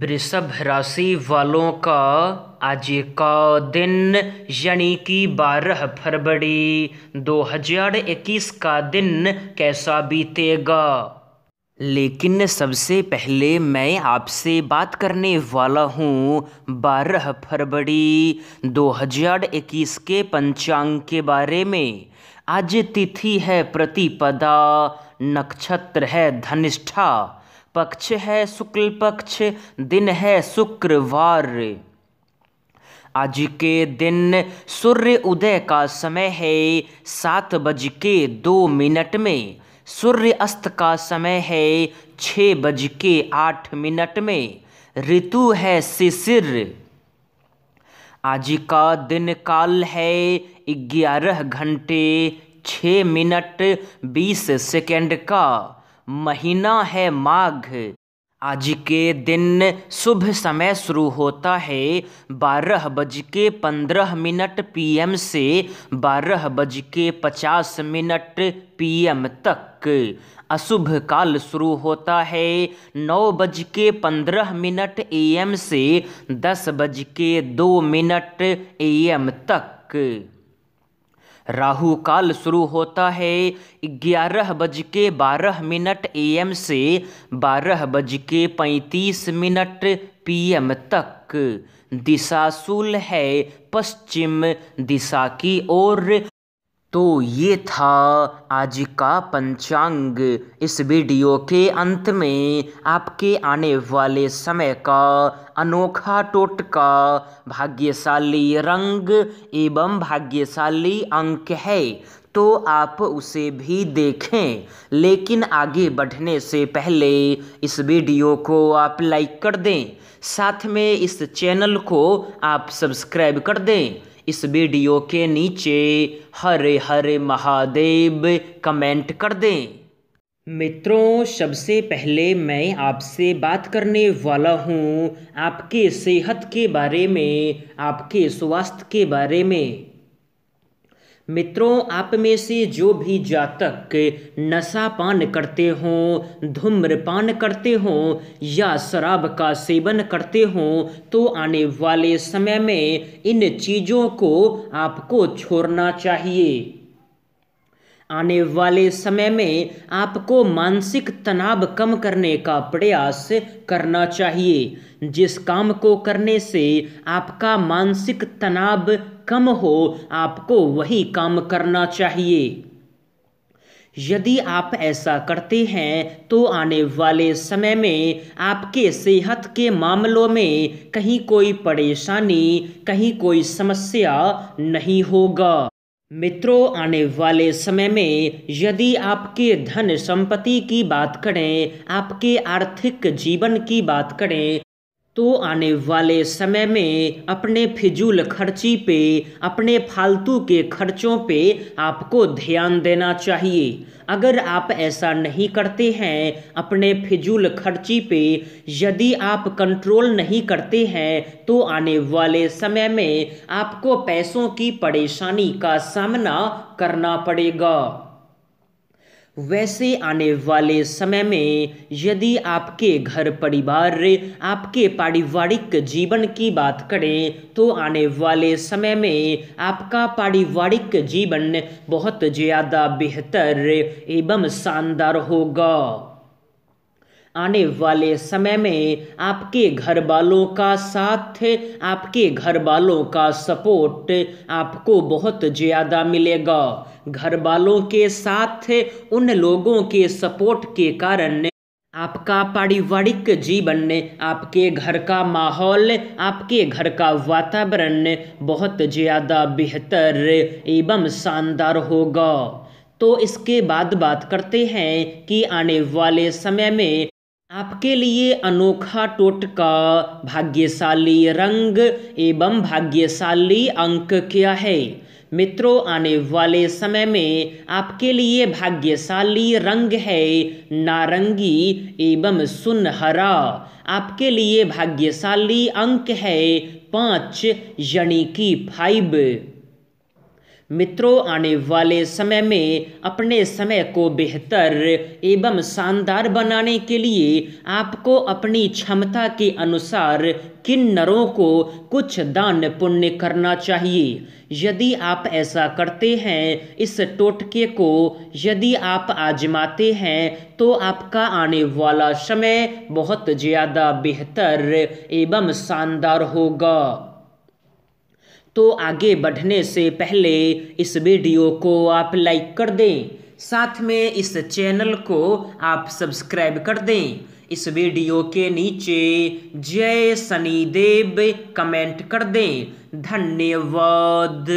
वृषभ राशि वालों का आज का दिन यानी कि 12 फरवरी 2021 का दिन कैसा बीतेगा लेकिन सबसे पहले मैं आपसे बात करने वाला हूँ 12 फरवरी 2021 के पंचांग के बारे में आज तिथि है प्रतिपदा नक्षत्र है धनिष्ठा पक्ष है शुक्ल पक्ष दिन है शुक्रवार आज के दिन सूर्य उदय का समय है सात बज के दो मिनट में सूर्य अस्त का समय है छः बज के आठ मिनट में ऋतु है शिशिर आज का दिन काल है ग्यारह घंटे छ मिनट बीस सेकेंड का महीना है माघ आज के दिन शुभ समय शुरू होता है बारह बज के पंद्रह मिनट पीएम से बारह बज के पचास मिनट पीएम तक अशुभ काल शुरू होता है नौ बज के पंद्रह मिनट एएम से दस बज के दो मिनट एएम तक राहु काल शुरू होता है ग्यारह बज के बारह मिनट एम से बारह बज के पैंतीस मिनट पीएम तक दिशा सुल है पश्चिम दिशा की ओर तो ये था आज का पंचांग इस वीडियो के अंत में आपके आने वाले समय का अनोखा टोटका भाग्यशाली रंग एवं भाग्यशाली अंक है तो आप उसे भी देखें लेकिन आगे बढ़ने से पहले इस वीडियो को आप लाइक कर दें साथ में इस चैनल को आप सब्सक्राइब कर दें इस वीडियो के नीचे हरे हरे महादेव कमेंट कर दें मित्रों सबसे पहले मैं आपसे बात करने वाला हूँ आपके सेहत के बारे में आपके स्वास्थ्य के बारे में मित्रों आप में से जो भी जातक नशा पान करते हों धूम्रपान करते हों या शराब का सेवन करते हों तो आने वाले समय में इन चीज़ों को आपको छोड़ना चाहिए आने वाले समय में आपको मानसिक तनाव कम करने का प्रयास करना चाहिए जिस काम को करने से आपका मानसिक तनाव कम हो आपको वही काम करना चाहिए यदि आप ऐसा करते हैं तो आने वाले समय में आपके सेहत के मामलों में कहीं कोई परेशानी कहीं कोई समस्या नहीं होगा मित्रों आने वाले समय में यदि आपके धन संपत्ति की बात करें आपके आर्थिक जीवन की बात करें तो आने वाले समय में अपने फिजूल खर्ची पे अपने फालतू के खर्चों पे आपको ध्यान देना चाहिए अगर आप ऐसा नहीं करते हैं अपने फिजूल खर्ची पे यदि आप कंट्रोल नहीं करते हैं तो आने वाले समय में आपको पैसों की परेशानी का सामना करना पड़ेगा वैसे आने वाले समय में यदि आपके घर परिवार आपके पारिवारिक जीवन की बात करें तो आने वाले समय में आपका पारिवारिक जीवन बहुत ज़्यादा बेहतर एवं शानदार होगा आने वाले समय में आपके घर वालों का साथ आपके घर वालों का सपोर्ट आपको बहुत ज़्यादा मिलेगा घर वालों के साथ उन लोगों के सपोर्ट के कारण आपका पारिवारिक जीवन आपके घर का माहौल आपके घर का वातावरण बहुत ज़्यादा बेहतर एवं शानदार होगा तो इसके बाद बात करते हैं कि आने वाले समय में आपके लिए अनोखा टोटका भाग्यशाली रंग एवं भाग्यशाली अंक क्या है मित्रों आने वाले समय में आपके लिए भाग्यशाली रंग है नारंगी एवं सुनहरा आपके लिए भाग्यशाली अंक है पाँच यानी कि फाइव मित्रों आने वाले समय में अपने समय को बेहतर एवं शानदार बनाने के लिए आपको अपनी क्षमता के अनुसार किन्नरों को कुछ दान पुण्य करना चाहिए यदि आप ऐसा करते हैं इस टोटके को यदि आप आजमाते हैं तो आपका आने वाला समय बहुत ज़्यादा बेहतर एवं शानदार होगा तो आगे बढ़ने से पहले इस वीडियो को आप लाइक कर दें साथ में इस चैनल को आप सब्सक्राइब कर दें इस वीडियो के नीचे जय शनिदेव कमेंट कर दें धन्यवाद